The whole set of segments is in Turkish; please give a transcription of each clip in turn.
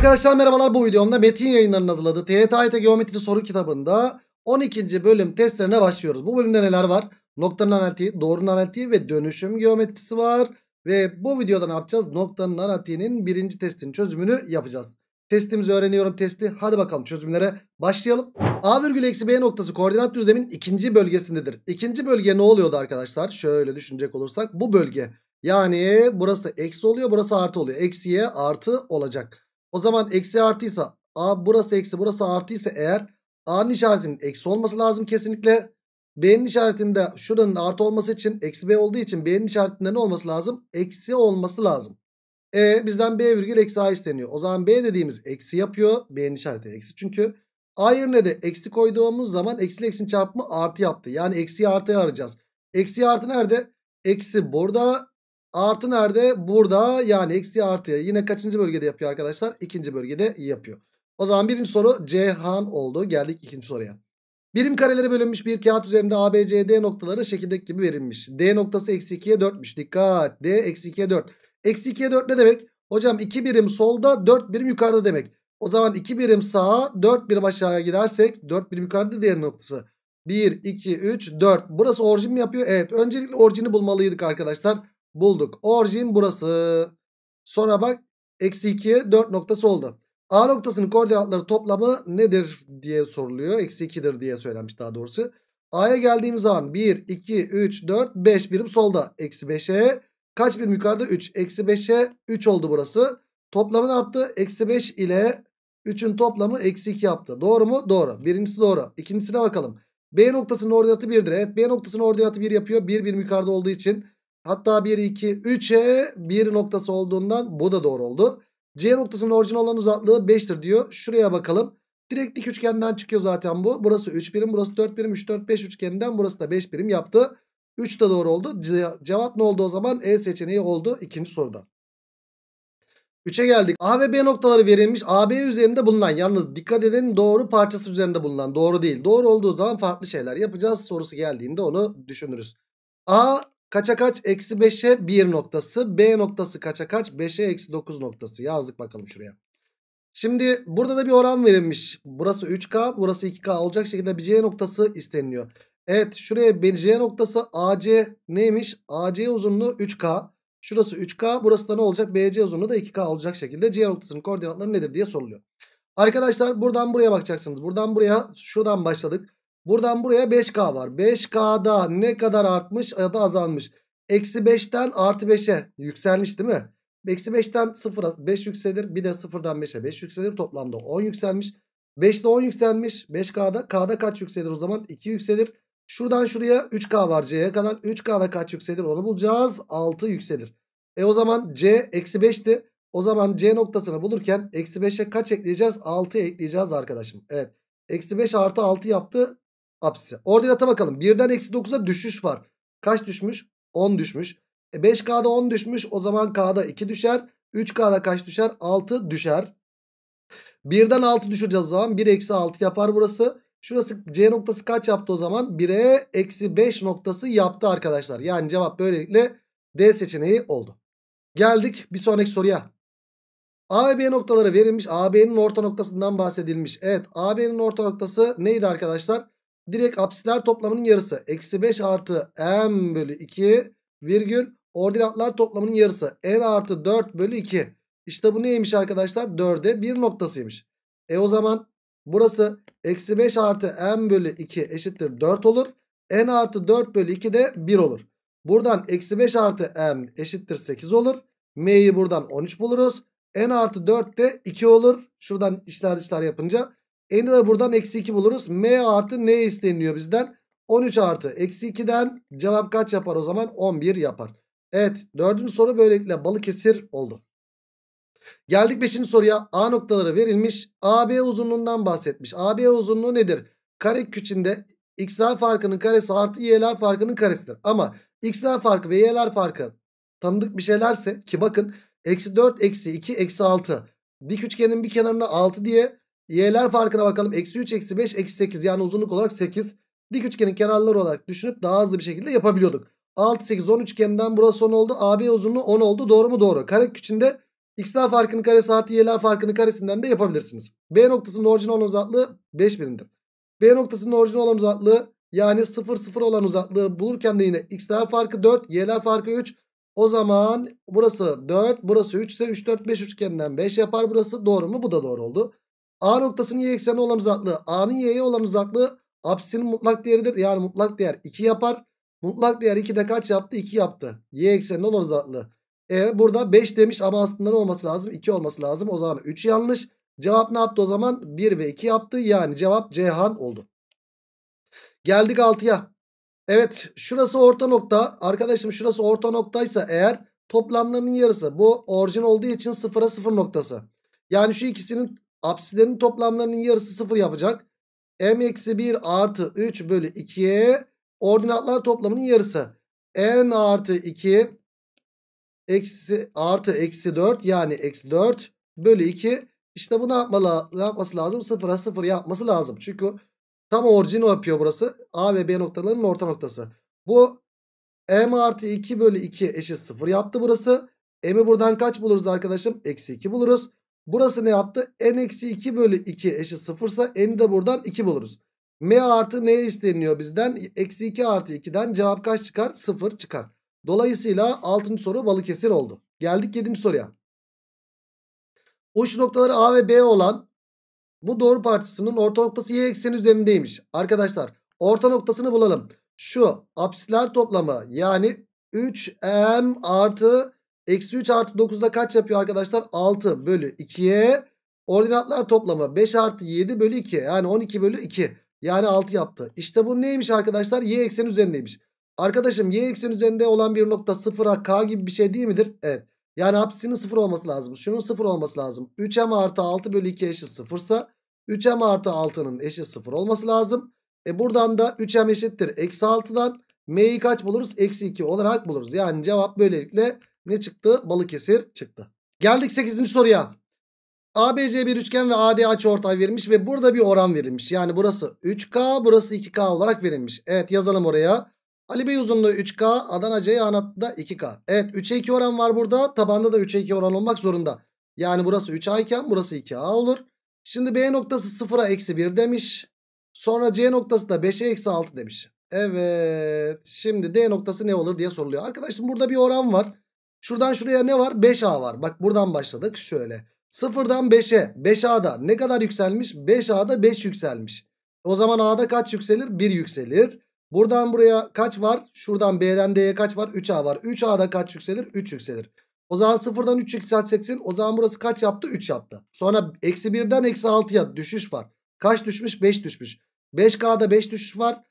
Arkadaşlar merhabalar bu videomda Metin yayınlarının hazırladığı TYT e Geometri soru kitabında 12. bölüm testlerine başlıyoruz. Bu bölümde neler var? Noktanın analitiği, doğrunun analitiği ve dönüşüm geometrisi var. Ve bu videoda ne yapacağız? Noktanın analitiğinin birinci testinin çözümünü yapacağız. Testimizi öğreniyorum testi. Hadi bakalım çözümlere başlayalım. A virgül eksi B noktası koordinat düzlemin ikinci bölgesindedir. İkinci bölge ne oluyordu arkadaşlar? Şöyle düşünecek olursak bu bölge. Yani burası eksi oluyor burası artı oluyor. Eksiye artı olacak. O zaman eksi artıysa A burası eksi burası artıysa eğer A'nın işaretinin eksi olması lazım kesinlikle. B'nin işaretinde şuranın artı olması için eksi B olduğu için B'nin işaretinde ne olması lazım? Eksi olması lazım. E bizden B virgül eksi A isteniyor. O zaman B dediğimiz eksi yapıyor. B'nin işareti eksi çünkü. A yerine de eksi koyduğumuz zaman eksi eksinin çarpımı artı yaptı. Yani eksi artıya arayacağız. Eksi artı nerede? Eksi burada Artı nerede? Burada yani eksi artı. Yine kaçıncı bölgede yapıyor arkadaşlar? İkinci bölgede yapıyor. O zaman birinci soru Cihan oldu. Geldik ikinci soruya. Birim kareleri bölünmüş bir kağıt üzerinde ABCD noktaları şekildeki gibi verilmiş. D noktası eksi 2'ye 4'müş. Dikkat. D eksi 2'ye 4. Eksi 2'ye 4 ne demek? Hocam 2 birim solda 4 birim yukarıda demek. O zaman 2 birim sağa 4 birim aşağıya gidersek 4 birim yukarıda diğer noktası. 1, 2, 3, 4. Burası orijin mi yapıyor? Evet. Öncelikle orijini bulmalıydık arkadaşlar bulduk. Orijin burası. Sonra bak eksi 2'ye 4 noktası oldu. A noktasının koordinatları toplamı nedir diye soruluyor. Eksi 2'dir diye söylenmiş daha doğrusu. A'ya geldiğim zaman 1, 2, 3, 4, 5 birim solda. Eksi 5'e kaç birim yukarıda? 3. Eksi 5'e 3 oldu burası. Toplamı ne yaptı? Eksi 5 ile 3'ün toplamı eksi 2 yaptı. Doğru mu? Doğru. Birincisi doğru. İkincisine bakalım. B noktasının ordinatı 1'dir. Evet B noktasının ordinatı 1 yapıyor. 1 birim yukarıda olduğu için Hatta 1, 2, 3'e 1 noktası olduğundan bu da doğru oldu. C noktasının orijin olan uzaklığı 5'tir diyor. Şuraya bakalım. Direkt dik üçgenden çıkıyor zaten bu. Burası 3 birim, burası 4 birim, 3, 4, 5 üçgeninden burası da 5 birim yaptı. 3 de doğru oldu. cevap ne oldu o zaman? E seçeneği oldu ikinci soruda. 3'e geldik. A ve B noktaları verilmiş. AB üzerinde bulunan yalnız dikkat edin doğru parçası üzerinde bulunan doğru değil. Doğru olduğu zaman farklı şeyler yapacağız. Sorusu geldiğinde onu düşünürüz. A Kaça kaç? Eksi 5'e 1 noktası. B noktası kaça kaç? 5'e eksi 9 noktası. Yazdık bakalım şuraya. Şimdi burada da bir oran verilmiş. Burası 3K, burası 2K olacak şekilde bir C noktası isteniliyor. Evet şuraya bir C noktası AC neymiş? AC uzunluğu 3K. Şurası 3K, burası da ne olacak? BC uzunluğu da 2K olacak şekilde C noktasının koordinatları nedir diye soruluyor. Arkadaşlar buradan buraya bakacaksınız. Buradan buraya şuradan başladık. Buradan buraya 5K var. 5K'da ne kadar artmış ya da azalmış? Eksi 5'ten artı 5'e yükselmiş değil mi? Eksi 5'ten 0'a 5 yükselir. Bir de 0'dan 5'e 5 yükselir. Toplamda 10 yükselmiş. 5'te 10 yükselmiş. 5K'da. K'da kaç yükselir o zaman? 2 yükselir. Şuradan şuraya 3K var C'ye kadar. 3K'da kaç yükselir onu bulacağız. 6 yükselir. E o zaman C eksi 5'ti. O zaman C noktasını bulurken eksi 5'e kaç ekleyeceğiz? 6 ekleyeceğiz arkadaşım. Evet. Eksi 5 artı 6 yaptı apsisi. Ordinata bakalım. 1'den eksi 9'a düşüş var. Kaç düşmüş? 10 düşmüş. E 5K'da 10 düşmüş. O zaman K'da 2 düşer. 3K'da kaç düşer? 6 düşer. 1'den 6 düşüreceğiz o zaman. 1 eksi 6 yapar burası. Şurası C noktası kaç yaptı o zaman? 1'e eksi 5 noktası yaptı arkadaşlar. Yani cevap böylelikle D seçeneği oldu. Geldik bir sonraki soruya. A ve B noktaları verilmiş. AB'nin orta noktasından bahsedilmiş. Evet AB'nin orta noktası neydi arkadaşlar? direkt apsisler toplamının yarısı. Eksi 5 artı m bölü 2 virgül ordinatlar toplamının yarısı. n artı 4 bölü 2. İşte bu neymiş arkadaşlar? 4'e 1 noktasıymış. E o zaman burası eksi 5 artı m bölü 2 eşittir 4 olur. n artı 4 bölü 2 de 1 olur. Buradan eksi 5 artı m eşittir 8 olur. m'yi buradan 13 buluruz. n artı 4 de 2 olur. Şuradan işler işler yapınca N'i de buradan eksi 2 buluruz. M artı ne isteniliyor bizden? 13 artı eksi 2'den cevap kaç yapar o zaman? 11 yapar. Evet dördüncü soru böylelikle Balıkesir oldu. Geldik beşinci soruya A noktaları verilmiş. AB uzunluğundan bahsetmiş. AB uzunluğu nedir? Kare küçinde x'ler farkının karesi artı y'ler farkının karesidir. Ama x'ler farkı ve y'ler farkı tanıdık bir şeylerse ki bakın eksi 4 eksi 2 eksi 6 dik üçgenin bir kenarına 6 diye Y'ler farkına bakalım. Eksi 3, eksi 5, eksi 8 yani uzunluk olarak 8. Dik üçgenin kenarları olarak düşünüp daha hızlı bir şekilde yapabiliyorduk. 6, 8, 10 üçgeninden burası 10 oldu. AB uzunluğu 10 oldu. Doğru mu? Doğru. Kare içinde x'ler farkının karesi artı y'ler farkının karesinden de yapabilirsiniz. B noktasının orijinal olan uzaklığı 5 birimdir. B noktasının orijinal olan uzaklığı yani 0 0 olan uzaklığı bulurken de yine x'ler farkı 4, y'ler farkı 3. O zaman burası 4, burası 3 ise 3 4 5 üçgeninden 5 yapar burası. Doğru mu? Bu da doğru oldu. A noktasının y ekseni olan uzaklığı A'nın y'ye olan uzaklığı apsisinin mutlak değeridir. Yani mutlak değer 2 yapar. Mutlak değer de kaç yaptı? 2 yaptı. Y ekseni olan uzaklığı. E burada 5 demiş ama aslında ne olması lazım? 2 olması lazım. O zaman 3 yanlış. Cevap ne yaptı o zaman? 1 ve 2 yaptı. Yani cevap Cihan oldu. Geldik 6'ya. Evet şurası orta nokta. Arkadaşım şurası orta noktaysa eğer toplamlarının yarısı. Bu orijin olduğu için sıfıra sıfır noktası. Yani şu ikisinin Apsilerin toplamlarının yarısı 0 yapacak. M-1 artı 3 bölü 2'ye ordinatlar toplamının yarısı. N artı 2 eksi, artı eksi 4 yani eksi 4 bölü 2. İşte bu ne yapmalı, yapması lazım? 0'a 0 yapması lazım. Çünkü tam orijini yapıyor burası. A ve B noktalarının orta noktası. Bu M artı 2 bölü 2 eşit 0 yaptı burası. M'i buradan kaç buluruz arkadaşım? Eksi 2 buluruz. Burası ne yaptı? n eksi 2 bölü 2 eşit ise n'i de buradan 2 buluruz. m artı n isteniyor bizden? Eksi 2 artı 2'den cevap kaç çıkar? 0 çıkar. Dolayısıyla 6. soru Balıkesir oldu. Geldik 7. soruya. Uç noktaları A ve B olan bu doğru parçasının orta noktası y ekseni üzerindeymiş. Arkadaşlar orta noktasını bulalım. Şu apsisler toplamı yani 3m artı Eksi 3 artı 9'da kaç yapıyor arkadaşlar? 6 bölü 2'ye ordinatlar toplamı 5 artı 7 bölü 2. Yani 12 bölü 2. Yani 6 yaptı. İşte bu neymiş arkadaşlar? Y ekseni üzerindeymiş. Arkadaşım y ekseni üzerinde olan bir nokta 0'a k gibi bir şey değil midir? Evet. Yani apsisinin 0 olması lazım. Şunun 0 olması lazım. 3m artı 6 bölü 2 eşit 0 ise 3m artı 6'nın eşit 0 olması lazım. E buradan da 3m eşittir. Eksi 6'dan m'yi kaç buluruz? Eksi 2 olarak buluruz. Yani cevap böylelikle ne çıktı? Balıkesir çıktı. Geldik 8. soruya. ABC bir üçgen ve AD açıortay verilmiş ve burada bir oran verilmiş. Yani burası 3K, burası 2K olarak verilmiş. Evet yazalım oraya. Ali Bey uzunluğu 3K, Adana C anatlı da 2K. Evet 3'e 2 oran var burada. Tabanda da 3'e 2 oran olmak zorunda. Yani burası 3A iken burası 2A olur. Şimdi B noktası 0'a eksi 1 demiş. Sonra C noktası da 5'e eksi 6 demiş. Evet şimdi D noktası ne olur diye soruluyor. Arkadaşım burada bir oran var. Şuradan şuraya ne var? 5A var. Bak buradan başladık şöyle. 0'dan 5'e. 5A'da ne kadar yükselmiş? 5A'da 5 yükselmiş. O zaman A'da kaç yükselir? 1 yükselir. Buradan buraya kaç var? Şuradan B'den D'ye kaç var? 3A var. 3A'da kaç yükselir? 3 yükselir. O zaman 0'dan 3 yükselteceksin. O zaman burası kaç yaptı? 3 yaptı. Sonra eksi 1'den eksi 6'ya düşüş var. Kaç düşmüş? 5 düşmüş. 5K'da 5 düşüş var.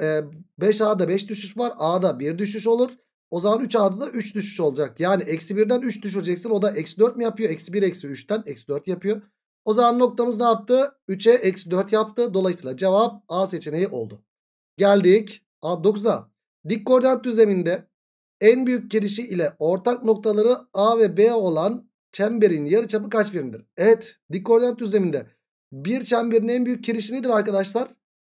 Ee, 5A'da 5 düşüş var. A'da 1 düşüş olur. O zaman 3 adında 3 düşüş olacak. Yani eksi 1'den 3 düşüreceksin. O da eksi 4 mi yapıyor? Eksi 1 eksi 3'ten eksi 4 yapıyor. O zaman noktamız ne yaptı? 3'e eksi 4 yaptı. Dolayısıyla cevap A seçeneği oldu. Geldik A 9'a. Dik koordinat düzleminde en büyük girişi ile ortak noktaları A ve B olan çemberin yarıçapı kaç birimdir? Evet dik koordinat düzleminde bir çemberin en büyük girişi nedir arkadaşlar?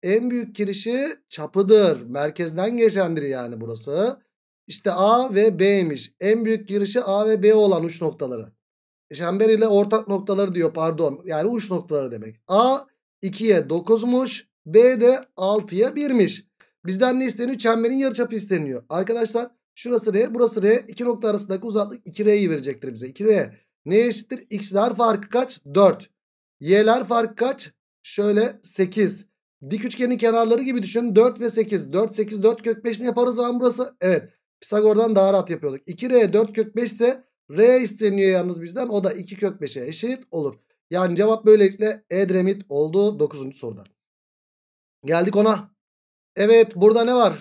En büyük girişi çapıdır. Merkezden geçendir yani burası. İşte A ve B'ymiş. En büyük girişi A ve B olan uç noktaları. E, çember ile ortak noktaları diyor pardon. Yani uç noktaları demek. A 2'ye 9'muş. B de 6'ya 1'miş. Bizden ne isteniyor? Çemberin yarıçapı isteniyor. Arkadaşlar şurası R burası R. İki nokta arasındaki uzaklık 2R'yi verecektir bize. 2R ne eşittir? X'ler farkı kaç? 4. Y'ler farkı kaç? Şöyle 8. Dik üçgenin kenarları gibi düşünün. 4 ve 8. 4, 8, 4 kök 5 mi yaparız? o zaman burası? Evet. Pisagor'dan daha rahat yapıyorduk. 2R 4 kök 5 ise R isteniyor yalnız bizden. O da 2 kök 5'e eşit olur. Yani cevap böylelikle Edremit oldu 9. soruda. Geldik ona. Evet burada ne var?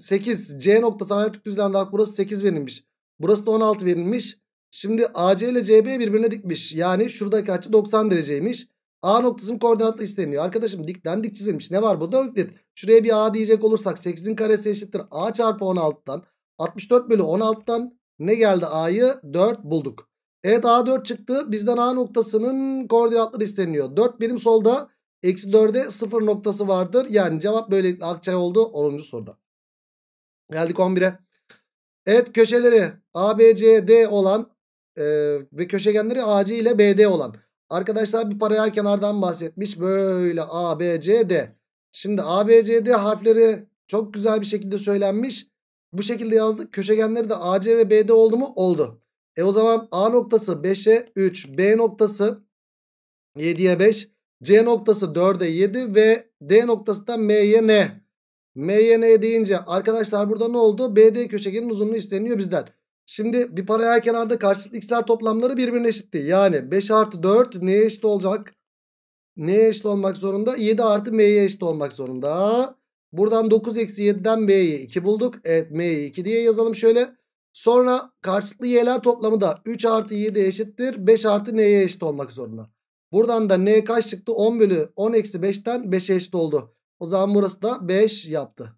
8. C noktası analitik düzlemde burası 8 verilmiş. Burası da 16 verilmiş. Şimdi AC ile CB birbirine dikmiş. Yani şuradaki açı 90 dereceymiş. A noktasının koordinatı isteniyor. Arkadaşım dikten dik çizilmiş. Ne var burada? Öklit. Şuraya bir A diyecek olursak 8'in karesi eşittir. A çarpı 16'dan. 64 bölü 16'dan ne geldi A'yı? 4 bulduk. Evet A4 çıktı. Bizden A noktasının koordinatları isteniyor. 4 birim solda. Eksi 4'e 0 noktası vardır. Yani cevap böylelikle Akçay oldu 10. soruda. Geldik 11'e. Evet köşeleri ABCD olan e, ve köşegenleri AC ile BD olan. Arkadaşlar bir paraya kenardan bahsetmiş. Böyle ABCD. Şimdi ABCD harfleri çok güzel bir şekilde söylenmiş. Bu şekilde yazdık. Köşegenleri de AC ve BD oldu mu? Oldu. E o zaman A noktası 5'e 3. B noktası 7'ye 5. C noktası 4'e 7 ve D noktası da M'ye N. M'ye N deyince arkadaşlar burada ne oldu? BD köşegenin uzunluğu isteniyor bizden. Şimdi bir paralel kenarda karşılıklı x'ler toplamları birbirine eşitti. Yani 5 artı 4 neye eşit olacak? Neye eşit olmak zorunda? 7 artı m'ye eşit olmak zorunda. Buradan 9 eksi 7'den B'yi 2 bulduk. Evet M'yi 2 diye yazalım şöyle. Sonra karşılıklı y'ler toplamı da 3 artı 7 eşittir. 5 artı n'ye eşit olmak zorunda. Buradan da n kaç çıktı? 10 bölü 10 eksi 5'ten 5'e eşit oldu. O zaman burası da 5 yaptı.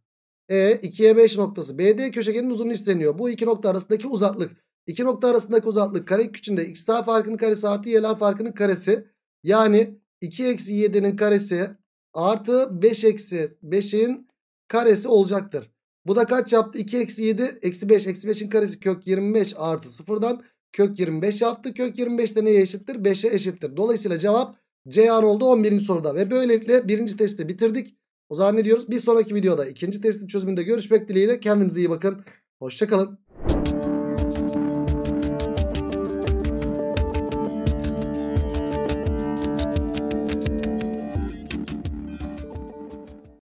E 2'ye 5 noktası. BD köşegenin uzunluğu isteniyor. Bu iki nokta arasındaki uzaklık. İki nokta arasındaki uzaklık kare küçüğünde x farkının karesi artı y'ler farkının karesi. Yani 2 eksi 7'nin karesi artı 5 eksi 5'in karesi olacaktır. Bu da kaç yaptı? 2 eksi 7 eksi 5 eksi 5'in karesi kök 25 artı 0'dan kök 25 yaptı. Kök 25 de neye eşittir? 5'e eşittir. Dolayısıyla cevap C an oldu 11. soruda ve böylelikle birinci testi bitirdik. O zaman ne diyoruz? Bir sonraki videoda ikinci testin çözümünde görüşmek dileğiyle kendinize iyi bakın. Hoşçakalın.